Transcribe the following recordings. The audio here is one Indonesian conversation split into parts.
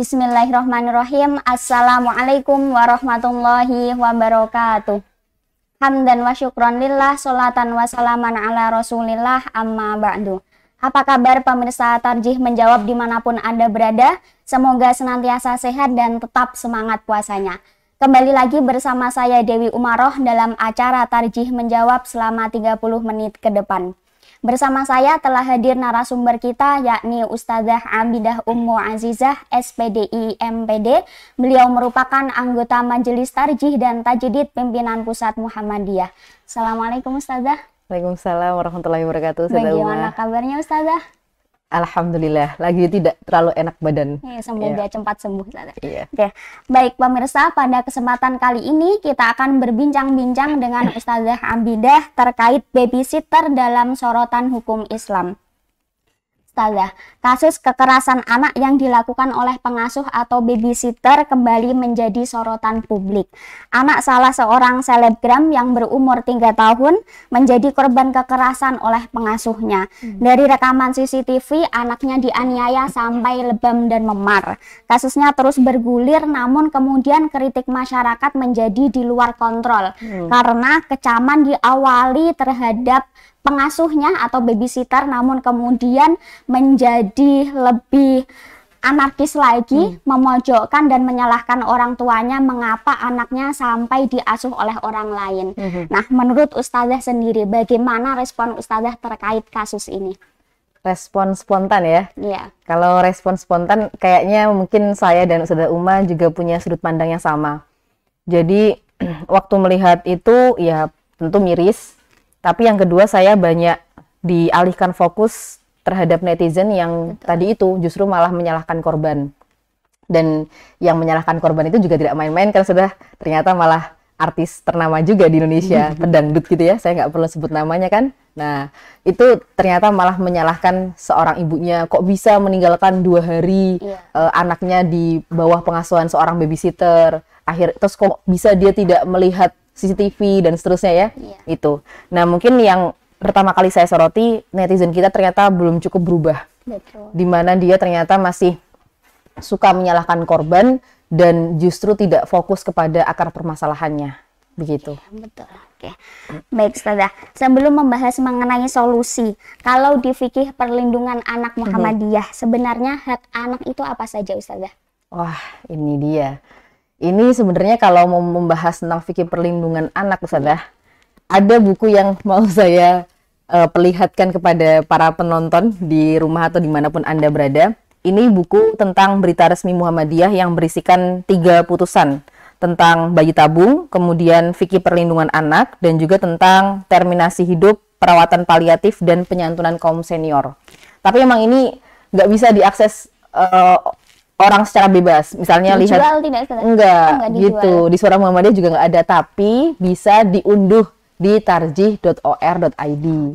Bismillahirrahmanirrahim. Assalamualaikum warahmatullahi wabarakatuh. Hamdan wa syukron lillah, sholatan wa salaman ala rasulillah amma ba'du. Apa kabar pemirsa Tarjih menjawab dimanapun Anda berada? Semoga senantiasa sehat dan tetap semangat puasanya. Kembali lagi bersama saya Dewi Umaroh dalam acara Tarjih Menjawab selama 30 menit ke depan. Bersama saya telah hadir narasumber kita yakni Ustazah Abidah Ummu Azizah SPDI MPD. Beliau merupakan anggota Majelis Tarjih dan Tajdid Pimpinan Pusat Muhammadiyah. Assalamualaikum Ustazah. Waalaikumsalam warahmatullahi wabarakatuh. Bagaimana kabarnya Ustazah? Alhamdulillah, lagi tidak terlalu enak badan. Ya, semoga ya. cepat sembuh. Ya. Oke, baik pemirsa, pada kesempatan kali ini kita akan berbincang-bincang dengan Ustazah Ambidah terkait babysitter dalam sorotan hukum Islam. Ustazah, kasus kekerasan anak yang dilakukan oleh pengasuh atau babysitter kembali menjadi sorotan publik. Anak salah seorang selebgram yang berumur 3 tahun menjadi korban kekerasan oleh pengasuhnya. Hmm. Dari rekaman CCTV, anaknya dianiaya sampai lebam dan memar. Kasusnya terus bergulir namun kemudian kritik masyarakat menjadi di luar kontrol hmm. karena kecaman diawali terhadap pengasuhnya atau babysitter namun kemudian menjadi lebih anarkis lagi, hmm. memojokkan dan menyalahkan orang tuanya mengapa anaknya sampai diasuh oleh orang lain. Hmm. Nah, menurut ustazah sendiri bagaimana respon ustazah terkait kasus ini? Respon spontan ya. Iya. Kalau respon spontan kayaknya mungkin saya dan Ustazah Uma juga punya sudut pandang yang sama. Jadi waktu melihat itu ya tentu miris tapi yang kedua saya banyak dialihkan fokus terhadap netizen yang Betul. tadi itu justru malah menyalahkan korban. Dan yang menyalahkan korban itu juga tidak main-main karena sudah ternyata malah artis ternama juga di Indonesia, pedangdut gitu ya, saya nggak perlu sebut namanya kan. Nah, itu ternyata malah menyalahkan seorang ibunya, kok bisa meninggalkan dua hari yeah. Iya. uh, anaknya di bawah pengasuhan seorang babysitter. Akhir, terus kok bisa dia tidak melihat CCTV dan seterusnya ya yeah. itu. Nah mungkin yang pertama kali saya soroti netizen kita ternyata belum cukup berubah, Betul. dimana dia ternyata masih suka menyalahkan korban dan justru tidak fokus kepada akar permasalahannya begitu. Iya, betul. Oke. Baik, Saudara. Sebelum membahas mengenai solusi, kalau di fikih perlindungan anak mhm. Muhammadiyah, hmm. sebenarnya hak anak itu apa saja, Ustazah? Wah, ini dia. Ini sebenarnya kalau mau membahas tentang fikih perlindungan anak, Ustazah, ya, ada buku yang mau saya uh, perlihatkan kepada para penonton di rumah atau dimanapun Anda berada. Ini buku tentang berita resmi Muhammadiyah yang berisikan tiga putusan tentang bayi tabung, kemudian fikih perlindungan anak, dan juga tentang terminasi hidup, perawatan paliatif, dan penyantunan kaum senior. Tapi emang ini nggak bisa diakses eh, orang secara bebas. Misalnya Dijual, lihat tidak, enggak, oh, enggak gitu. Di suara Muhammadiyah juga enggak ada, tapi bisa diunduh di tarjih.or.id. Tarjih.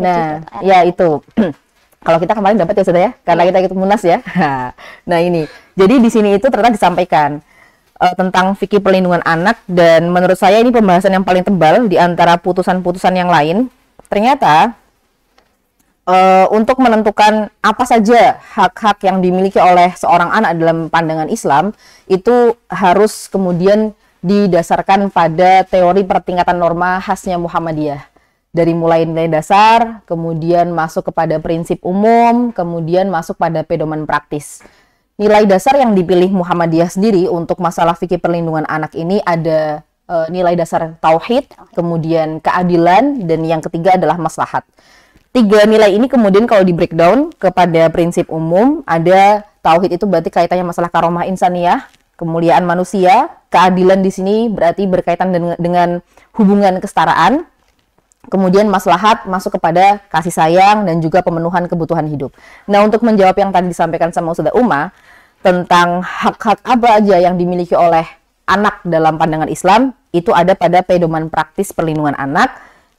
Nah, ya itu. Kalau kita kemarin dapat ya sudah ya, karena iya. kita ikut Munas ya. nah, ini. Jadi di sini itu ternyata disampaikan uh, tentang fikih perlindungan anak dan menurut saya ini pembahasan yang paling tebal di antara putusan-putusan yang lain. Ternyata uh, untuk menentukan apa saja hak-hak yang dimiliki oleh seorang anak dalam pandangan Islam itu harus kemudian didasarkan pada teori pertingkatan norma khasnya Muhammadiyah. Dari mulai nilai dasar, kemudian masuk kepada prinsip umum, kemudian masuk pada pedoman praktis. Nilai dasar yang dipilih Muhammadiyah sendiri untuk masalah fikih perlindungan anak ini ada uh, nilai dasar tauhid, kemudian keadilan, dan yang ketiga adalah maslahat tiga nilai ini kemudian kalau di breakdown kepada prinsip umum ada tauhid itu berarti kaitannya masalah karomah insaniyah, kemuliaan manusia, keadilan di sini berarti berkaitan dengan, dengan hubungan kesetaraan, kemudian maslahat masuk kepada kasih sayang dan juga pemenuhan kebutuhan hidup. Nah, untuk menjawab yang tadi disampaikan sama Ustaz Uma tentang hak-hak apa aja yang dimiliki oleh anak dalam pandangan Islam, itu ada pada pedoman praktis perlindungan anak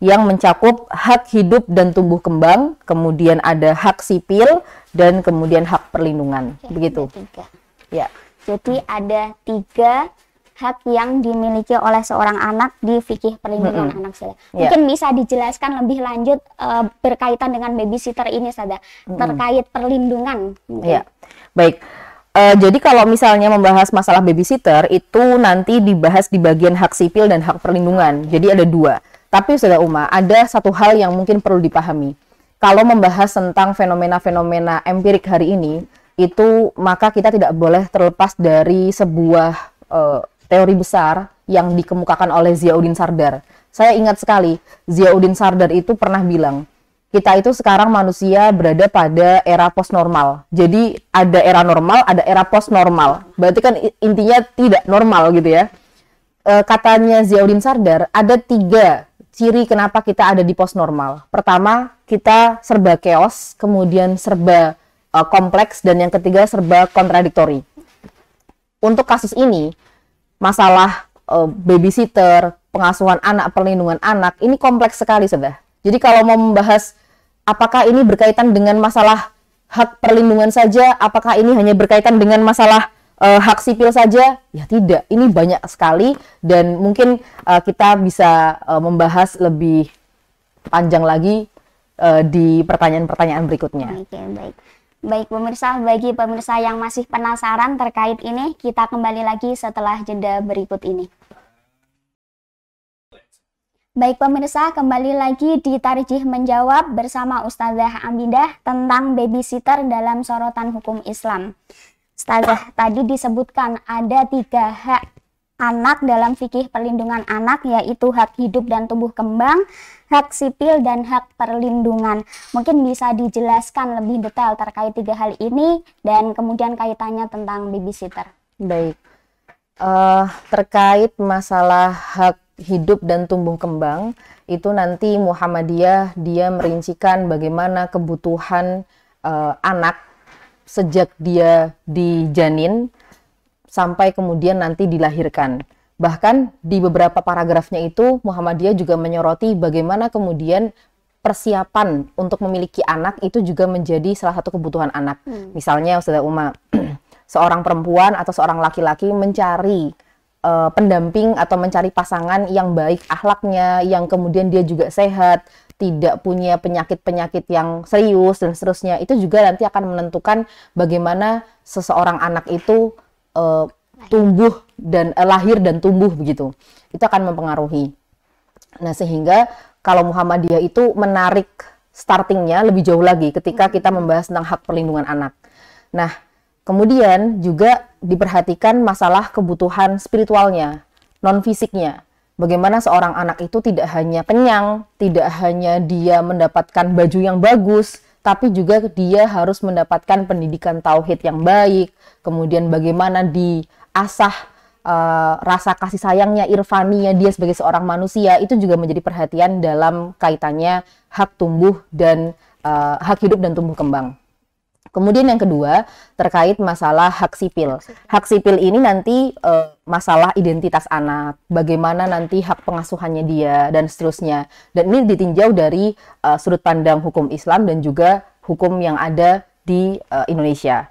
yang mencakup hak hidup dan tumbuh kembang, kemudian ada hak sipil dan kemudian hak perlindungan, Oke, ya, begitu. Tiga. Ya. Jadi ada tiga hak yang dimiliki oleh seorang anak di fikih perlindungan mm -hmm. anak saya. Ya. Mungkin yeah. bisa dijelaskan lebih lanjut uh, berkaitan dengan babysitter ini saja mm -hmm. terkait perlindungan. Ya, yeah. baik. Uh, jadi kalau misalnya membahas masalah babysitter itu nanti dibahas di bagian hak sipil dan hak perlindungan. Jadi ada dua. Tapi sudah Uma, ada satu hal yang mungkin perlu dipahami. Kalau membahas tentang fenomena-fenomena empirik hari ini, itu maka kita tidak boleh terlepas dari sebuah uh, teori besar yang dikemukakan oleh Ziauddin Sardar. Saya ingat sekali, Ziauddin Sardar itu pernah bilang, kita itu sekarang manusia berada pada era post normal. Jadi ada era normal, ada era post normal. Berarti kan intinya tidak normal gitu ya. E, katanya Ziauddin Sardar ada tiga ciri kenapa kita ada di pos normal. Pertama, kita serba chaos, kemudian serba uh, kompleks, dan yang ketiga serba kontradiktori. Untuk kasus ini, masalah uh, babysitter, pengasuhan anak, perlindungan anak, ini kompleks sekali sudah. Jadi kalau mau membahas apakah ini berkaitan dengan masalah hak perlindungan saja, apakah ini hanya berkaitan dengan masalah uh, hak sipil saja? Ya tidak, ini banyak sekali dan mungkin uh, kita bisa uh, membahas lebih panjang lagi uh, di pertanyaan-pertanyaan berikutnya. Oke, baik. Baik pemirsa, bagi pemirsa yang masih penasaran terkait ini, kita kembali lagi setelah jeda berikut ini. Baik pemirsa, kembali lagi di Tarjih Menjawab bersama Ustazah Amidah tentang babysitter dalam sorotan hukum Islam. Ustazah tadi disebutkan ada tiga hak anak dalam fikih perlindungan anak yaitu hak hidup dan tumbuh kembang, hak sipil dan hak perlindungan. Mungkin bisa dijelaskan lebih detail terkait tiga hal ini dan kemudian kaitannya tentang babysitter. Baik. Uh, terkait masalah hak hidup dan tumbuh kembang itu nanti Muhammadiyah dia merincikan bagaimana kebutuhan uh, anak sejak dia di janin sampai kemudian nanti dilahirkan. Bahkan di beberapa paragrafnya itu Muhammadiyah juga menyoroti bagaimana kemudian persiapan untuk memiliki anak itu juga menjadi salah satu kebutuhan anak. Hmm. Misalnya Ustazah Uma, seorang perempuan atau seorang laki-laki mencari uh, pendamping atau mencari pasangan yang baik akhlaknya, yang kemudian dia juga sehat, tidak punya penyakit-penyakit yang serius dan seterusnya itu juga nanti akan menentukan bagaimana seseorang anak itu uh, tumbuh dan uh, lahir dan tumbuh begitu itu akan mempengaruhi nah sehingga kalau Muhammadiyah itu menarik startingnya lebih jauh lagi ketika hmm. kita membahas tentang hak perlindungan anak nah kemudian juga diperhatikan masalah kebutuhan spiritualnya non fisiknya bagaimana seorang anak itu tidak hanya kenyang, tidak hanya dia mendapatkan baju yang bagus, tapi juga dia harus mendapatkan pendidikan tauhid yang baik, kemudian bagaimana diasah uh, rasa kasih sayangnya, irfaninya dia sebagai seorang manusia itu juga menjadi perhatian dalam kaitannya hak tumbuh dan uh, hak hidup dan tumbuh kembang. Kemudian yang kedua terkait masalah hak sipil. Hak sipil ini nanti uh, masalah identitas anak, bagaimana nanti hak pengasuhannya dia dan seterusnya. Dan ini ditinjau dari uh, sudut pandang hukum Islam dan juga hukum yang ada di uh, Indonesia.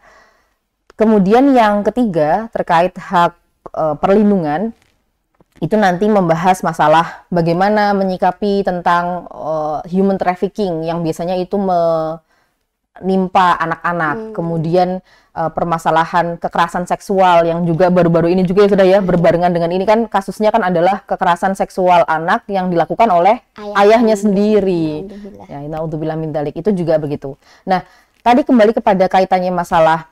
Kemudian yang ketiga terkait hak uh, perlindungan itu nanti membahas masalah bagaimana menyikapi tentang uh, human trafficking yang biasanya itu me nimpa anak-anak, hmm. kemudian uh, permasalahan kekerasan seksual yang juga baru-baru ini juga ya sudah ya berbarengan dengan ini kan kasusnya kan adalah kekerasan seksual anak yang dilakukan oleh Ayah. ayahnya sendiri. Ya, untuk bilang dalik itu juga begitu. Nah, tadi kembali kepada kaitannya masalah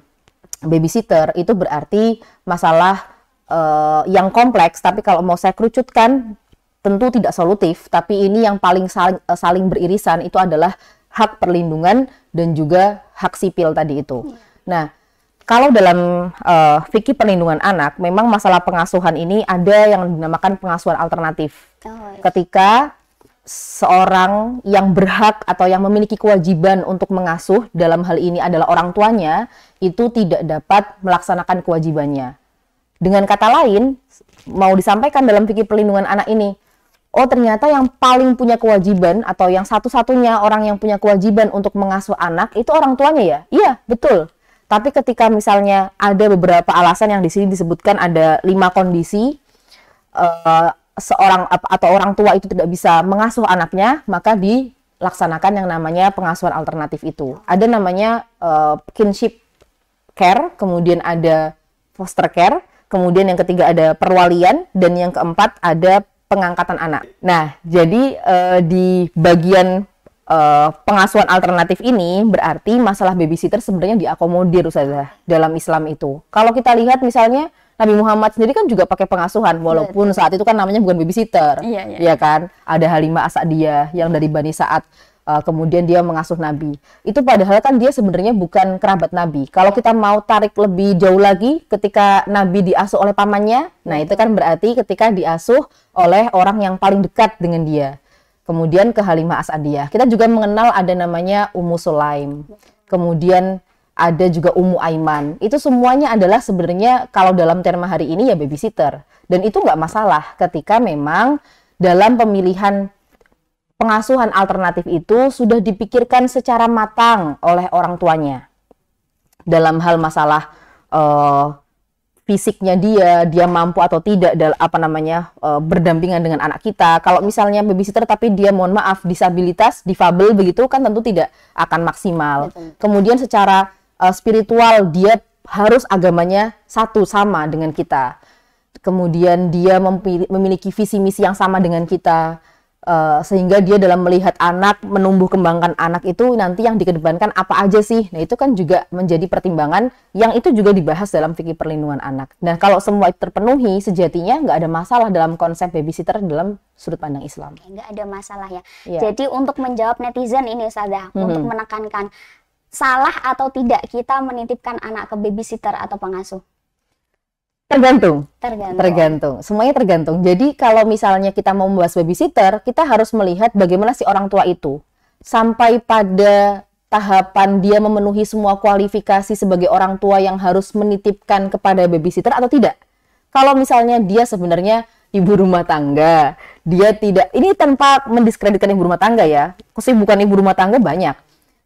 babysitter itu berarti masalah uh, yang kompleks tapi kalau mau saya kerucutkan tentu tidak solutif tapi ini yang paling saling, eh, saling beririsan itu adalah hak perlindungan dan juga hak sipil tadi itu. Nah, kalau dalam uh, fikih perlindungan anak, memang masalah pengasuhan ini ada yang dinamakan pengasuhan alternatif. Oh, iya. Ketika seorang yang berhak atau yang memiliki kewajiban untuk mengasuh dalam hal ini adalah orang tuanya itu tidak dapat melaksanakan kewajibannya. Dengan kata lain, mau disampaikan dalam fikih perlindungan anak ini, oh ternyata yang paling punya kewajiban atau yang satu-satunya orang yang punya kewajiban untuk mengasuh anak itu orang tuanya ya. Iya, betul. Tapi ketika misalnya ada beberapa alasan yang di sini disebutkan ada lima kondisi uh, seorang atau orang tua itu tidak bisa mengasuh anaknya, maka dilaksanakan yang namanya pengasuhan alternatif itu. Ada namanya uh, kinship care, kemudian ada foster care, kemudian yang ketiga ada perwalian dan yang keempat ada pengangkatan anak. Nah, jadi uh, di bagian uh, pengasuhan alternatif ini berarti masalah babysitter sebenarnya diakomodir Ustazah dalam Islam itu. Kalau kita lihat misalnya Nabi Muhammad sendiri kan juga pakai pengasuhan walaupun saat itu kan namanya bukan babysitter iya, iya. ya kan ada Halimah Asadiah yang dari Bani saat uh, kemudian dia mengasuh Nabi itu padahal kan dia sebenarnya bukan kerabat Nabi kalau iya. kita mau tarik lebih jauh lagi ketika Nabi diasuh oleh pamannya nah itu kan berarti ketika diasuh oleh orang yang paling dekat dengan dia kemudian ke Halimah Asadiyah kita juga mengenal ada namanya Ummu Sulaim iya. kemudian ada juga Umu Aiman. Itu semuanya adalah sebenarnya kalau dalam terma hari ini ya babysitter. Dan itu nggak masalah ketika memang dalam pemilihan pengasuhan alternatif itu sudah dipikirkan secara matang oleh orang tuanya. Dalam hal masalah uh, fisiknya dia, dia mampu atau tidak apa namanya uh, berdampingan dengan anak kita. Kalau misalnya babysitter tapi dia mohon maaf disabilitas, difabel begitu kan tentu tidak akan maksimal. Kemudian secara Eh, spiritual dia harus agamanya satu sama dengan kita. Kemudian dia memiliki visi misi yang sama dengan kita. Eh, sehingga dia dalam melihat anak, menumbuh kembangkan anak itu nanti yang dikedepankan apa aja sih? Nah itu kan juga menjadi pertimbangan yang itu juga dibahas dalam fikih perlindungan anak. Nah kalau semua itu terpenuhi, sejatinya nggak ada masalah dalam konsep babysitter dalam sudut pandang Islam. Nggak ada masalah ya. ya. Jadi untuk menjawab netizen ini Ustazah, hmm. untuk mm-hmm. menekankan salah atau tidak kita menitipkan anak ke babysitter atau pengasuh? Tergantung. Tergantung. Tergantung. Semuanya tergantung. Jadi kalau misalnya kita mau membahas babysitter, kita harus melihat bagaimana si orang tua itu sampai pada tahapan dia memenuhi semua kualifikasi sebagai orang tua yang harus menitipkan kepada babysitter atau tidak. Kalau misalnya dia sebenarnya ibu rumah tangga, dia tidak ini tanpa mendiskreditkan ibu rumah tangga ya. Kesibukan ibu rumah tangga banyak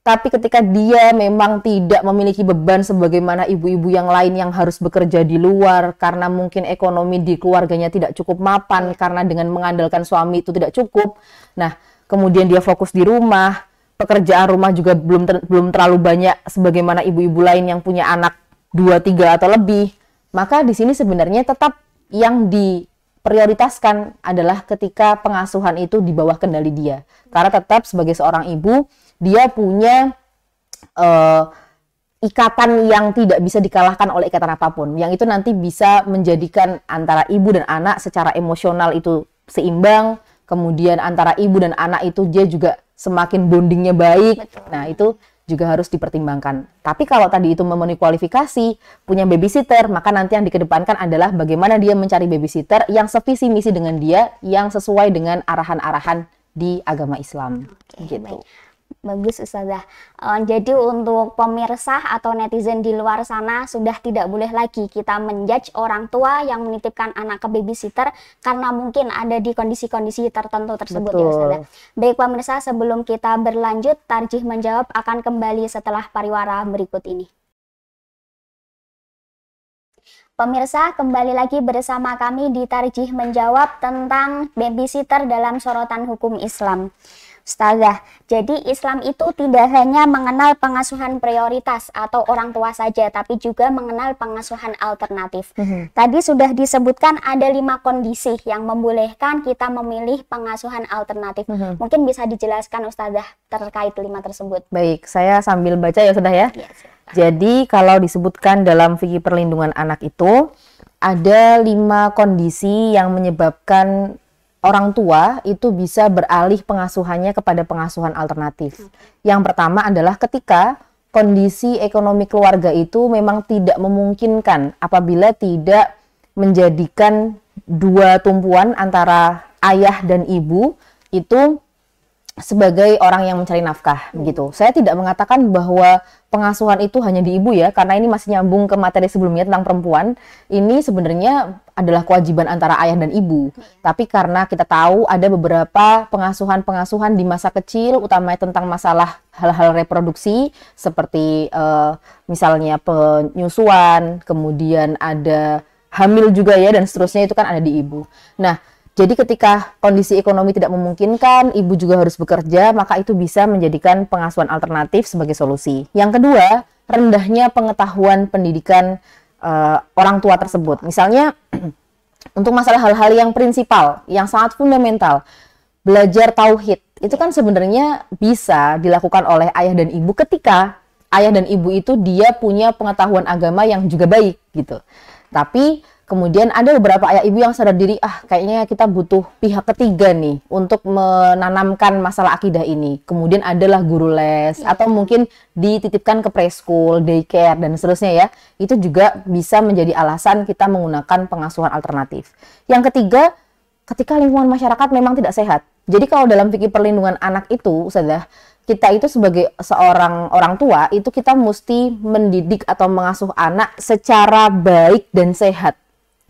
tapi ketika dia memang tidak memiliki beban sebagaimana ibu-ibu yang lain yang harus bekerja di luar karena mungkin ekonomi di keluarganya tidak cukup mapan iya. karena dengan mengandalkan suami itu tidak cukup. Nah, kemudian dia fokus di rumah, pekerjaan rumah juga belum ter, belum terlalu banyak sebagaimana ibu-ibu lain yang punya anak dua tiga atau lebih. Maka di sini sebenarnya tetap yang di prioritaskan adalah ketika pengasuhan itu di bawah kendali dia. Karena tetap sebagai seorang ibu, dia punya uh, ikatan yang tidak bisa dikalahkan oleh ikatan apapun. Yang itu nanti bisa menjadikan antara ibu dan anak secara emosional itu seimbang, kemudian antara ibu dan anak itu dia juga semakin bondingnya baik. Nah, itu juga harus dipertimbangkan. Tapi kalau tadi itu memenuhi kualifikasi, punya babysitter, maka nanti yang dikedepankan adalah bagaimana dia mencari babysitter yang sevisi misi dengan dia, yang sesuai dengan arahan-arahan di agama Islam. gitu. Bagus Ustazah. Uh, jadi untuk pemirsa atau netizen di luar sana sudah tidak boleh lagi kita menjudge orang tua yang menitipkan anak ke babysitter karena mungkin ada di kondisi-kondisi tertentu tersebut ya, Betul. ya Ustazah. Baik pemirsa, sebelum kita berlanjut, Tarjih menjawab akan kembali setelah pariwara berikut ini. Pemirsa, kembali lagi bersama kami di Tarjih menjawab tentang babysitter dalam sorotan hukum Islam. Ustazah, jadi Islam itu tidak hanya mengenal pengasuhan prioritas atau orang tua saja, tapi juga mengenal pengasuhan alternatif. Mm -hmm. Tadi sudah disebutkan ada lima kondisi yang membolehkan kita memilih pengasuhan alternatif. Mm -hmm. Mungkin bisa dijelaskan Ustazah terkait lima tersebut. Baik, saya sambil baca ya sudah ya. Yes. Iya, jadi kalau disebutkan dalam fikih perlindungan anak itu ada lima kondisi yang menyebabkan orang tua itu bisa beralih pengasuhannya kepada pengasuhan alternatif. Yang pertama adalah ketika kondisi ekonomi keluarga itu memang tidak memungkinkan apabila tidak menjadikan dua tumpuan antara ayah dan ibu itu sebagai orang yang mencari nafkah begitu. Saya tidak mengatakan bahwa pengasuhan itu hanya di ibu ya, karena ini masih nyambung ke materi sebelumnya tentang perempuan. Ini sebenarnya adalah kewajiban antara ayah dan ibu. Tapi karena kita tahu ada beberapa pengasuhan-pengasuhan di masa kecil, utamanya tentang masalah hal-hal reproduksi seperti uh, misalnya penyusuan, kemudian ada hamil juga ya dan seterusnya itu kan ada di ibu. Nah, jadi ketika kondisi ekonomi tidak memungkinkan, ibu juga harus bekerja, maka itu bisa menjadikan pengasuhan alternatif sebagai solusi. Yang kedua, rendahnya pengetahuan pendidikan uh, orang tua tersebut. Misalnya untuk masalah hal-hal yang prinsipal, yang sangat fundamental, belajar tauhid itu kan sebenarnya bisa dilakukan oleh ayah dan ibu ketika ayah dan ibu itu dia punya pengetahuan agama yang juga baik gitu. Tapi Kemudian ada beberapa ayah ibu yang sadar diri, ah kayaknya kita butuh pihak ketiga nih untuk menanamkan masalah akidah ini. Kemudian adalah guru les ya. atau mungkin dititipkan ke preschool, daycare dan seterusnya ya. Itu juga bisa menjadi alasan kita menggunakan pengasuhan alternatif. Yang ketiga, ketika lingkungan masyarakat memang tidak sehat. Jadi kalau dalam fikih perlindungan anak itu, sudah kita itu sebagai seorang orang tua itu kita mesti mendidik atau mengasuh anak secara baik dan sehat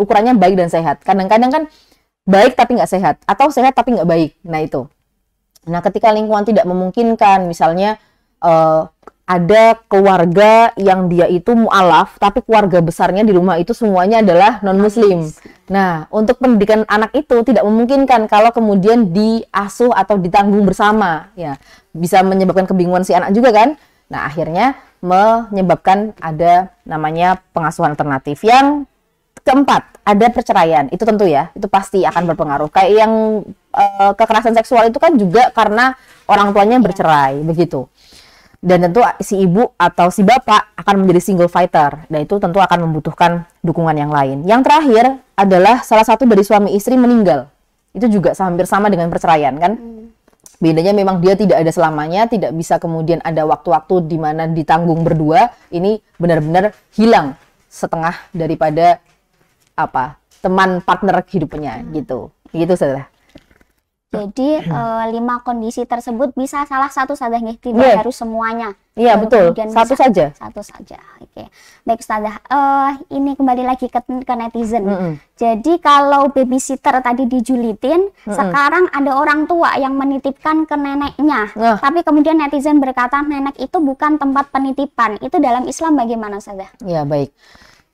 ukurannya baik dan sehat. Kadang-kadang kan baik tapi nggak sehat atau sehat tapi nggak baik. Nah itu. Nah ketika lingkungan tidak memungkinkan, misalnya uh, ada keluarga yang dia itu mualaf tapi keluarga besarnya di rumah itu semuanya adalah non muslim. Nah, untuk pendidikan anak itu tidak memungkinkan kalau kemudian diasuh atau ditanggung bersama, ya. Bisa menyebabkan kebingungan si anak juga kan? Nah, akhirnya menyebabkan ada namanya pengasuhan alternatif yang Keempat, ada perceraian. Itu tentu ya, itu pasti akan iya. berpengaruh. Kayak yang uh, kekerasan seksual itu kan juga karena orang tuanya iya. bercerai, begitu. Dan tentu si ibu atau si bapak akan menjadi single fighter. Dan itu tentu akan membutuhkan dukungan yang lain. Yang terakhir adalah salah satu dari suami istri meninggal. Itu juga hampir sama dengan perceraian kan? Hmm. Bedanya memang dia tidak ada selamanya, tidak bisa kemudian ada waktu-waktu di mana ditanggung berdua, ini benar-benar hilang setengah daripada apa teman partner kehidupannya hmm. gitu gitu saudara jadi uh, lima kondisi tersebut bisa salah satu saja nih tidak yeah. harus semuanya. Iya yeah, betul. Satu bisa, saja. Satu saja. Oke. Okay. Baik saudara uh, eh, ini kembali lagi ke, ke netizen. Mm -hmm. Jadi kalau babysitter tadi dijulitin, mm -hmm. sekarang ada orang tua yang menitipkan ke neneknya. Uh. Tapi kemudian netizen berkata nenek itu bukan tempat penitipan. Itu dalam Islam bagaimana saudara iya yeah, baik.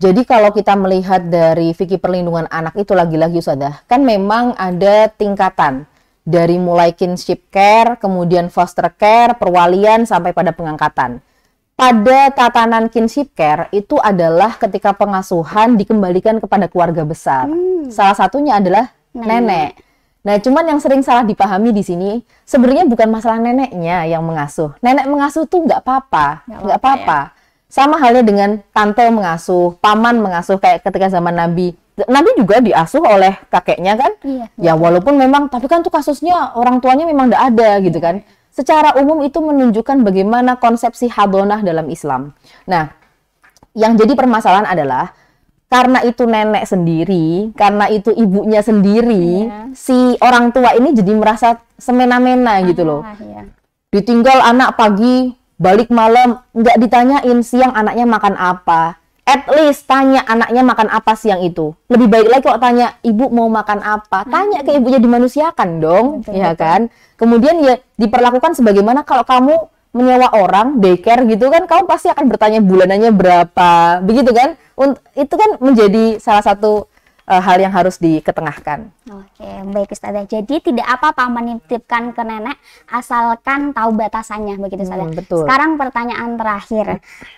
Jadi kalau kita melihat dari Vicky perlindungan anak itu lagi-lagi sudah kan memang ada tingkatan dari mulai kinship care, kemudian foster care, perwalian sampai pada pengangkatan. Pada tatanan kinship care itu adalah ketika pengasuhan dikembalikan kepada keluarga besar. Hmm. Salah satunya adalah nenek. nenek. Nah, cuman yang sering salah dipahami di sini sebenarnya bukan masalah neneknya yang mengasuh. Nenek mengasuh tuh nggak apa-apa, nggak apa-apa. Ya? Sama halnya dengan tante mengasuh, paman mengasuh kayak ketika zaman Nabi. Nabi juga diasuh oleh kakeknya kan? Iya. Ya walaupun memang tapi kan tuh kasusnya orang tuanya memang tidak ada gitu kan. Iya. Secara umum itu menunjukkan bagaimana konsepsi hadonah dalam Islam. Nah, yang jadi permasalahan adalah karena itu nenek sendiri, karena itu ibunya sendiri, iya. si orang tua ini jadi merasa semena-mena gitu loh. Ah, iya. Ditinggal anak pagi balik malam nggak ditanyain siang anaknya makan apa at least tanya anaknya makan apa siang itu. Lebih baik lagi kalau tanya ibu mau makan apa, hmm. tanya ke ibunya dimanusiakan dong, betul, ya betul. kan? Kemudian ya diperlakukan sebagaimana kalau kamu menyewa orang daycare gitu kan, kamu pasti akan bertanya bulanannya berapa, begitu kan? Unt itu kan menjadi salah satu uh, hal yang harus diketengahkan. Oke, baik Ustazah. Jadi tidak apa-apa menitipkan ke nenek asalkan tahu batasannya begitu Ustazah. Hmm, betul. Sekarang pertanyaan terakhir.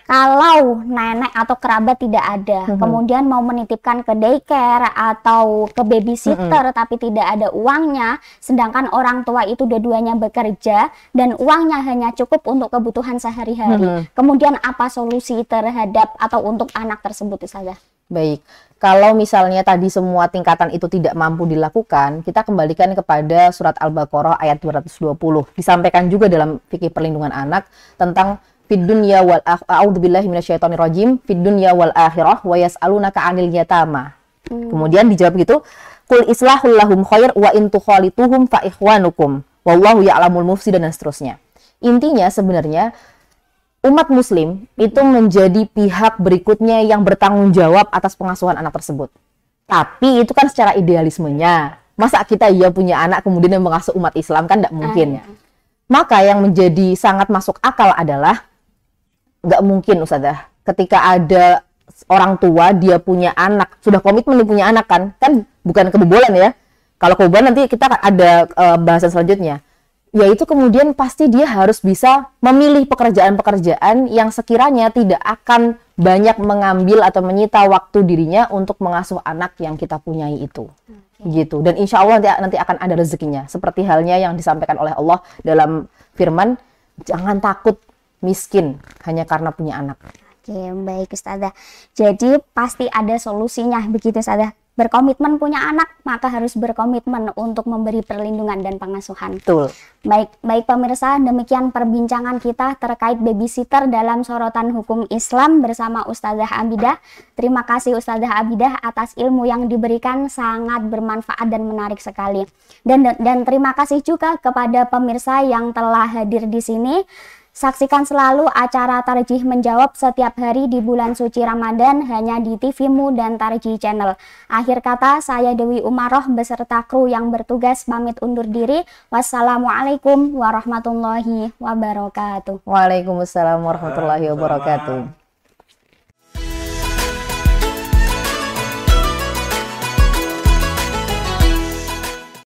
Kalau nenek atau kerabat tidak ada, hmm. hmm. kemudian mau menitipkan ke daycare atau ke babysitter hmm, hmm. tapi tidak ada uangnya, sedangkan orang tua itu dua-duanya bekerja dan uangnya hanya cukup untuk kebutuhan sehari-hari. Hmm. hmm. Kemudian apa solusi terhadap atau untuk anak tersebut Ustazah? Baik. Kalau misalnya tadi semua tingkatan itu tidak mampu dilakukan, kita kembalikan kepada surat Al-Baqarah ayat 220. Disampaikan juga dalam fikih perlindungan anak tentang fid dunya wal a'udzubillahi minasyaitonirrajim fid dunya wal akhirah wa yas'alunaka 'anil yatama. Hmm. Kemudian dijawab gitu, kul islahul lahum khair wa in tukhalituhum fa ikhwanukum wallahu ya'lamul mufsida dan seterusnya. Intinya sebenarnya umat muslim itu menjadi pihak berikutnya yang bertanggung jawab atas pengasuhan anak tersebut. Tapi itu kan secara idealismenya. Masa kita iya punya anak kemudian yang mengasuh umat Islam kan tidak mungkin ya. Maka yang menjadi sangat masuk akal adalah nggak mungkin Ustazah ketika ada orang tua dia punya anak sudah komitmen dia punya anak kan kan bukan kebobolan ya kalau kebobolan nanti kita ada uh, bahasan selanjutnya yaitu kemudian pasti dia harus bisa memilih pekerjaan-pekerjaan yang sekiranya tidak akan banyak mengambil atau menyita waktu dirinya untuk mengasuh anak yang kita punyai itu. Okay. Gitu. Dan insya Allah nanti, nanti akan ada rezekinya. Seperti halnya yang disampaikan oleh Allah dalam firman, jangan takut miskin hanya karena punya anak. Oke, baik Ustazah. Jadi pasti ada solusinya begitu Ustazah berkomitmen punya anak maka harus berkomitmen untuk memberi perlindungan dan pengasuhan. Betul. Baik, baik pemirsa, demikian perbincangan kita terkait babysitter dalam sorotan hukum Islam bersama Ustazah Abidah. Terima kasih Ustazah Abidah atas ilmu yang diberikan sangat bermanfaat dan menarik sekali. Dan dan terima kasih juga kepada pemirsa yang telah hadir di sini. Saksikan selalu acara Tarjih Menjawab setiap hari di bulan suci Ramadan hanya di TVMU dan Tarjih Channel. Akhir kata, saya Dewi Umaroh beserta kru yang bertugas pamit undur diri. Wassalamualaikum warahmatullahi wabarakatuh. Waalaikumsalam warahmatullahi wabarakatuh.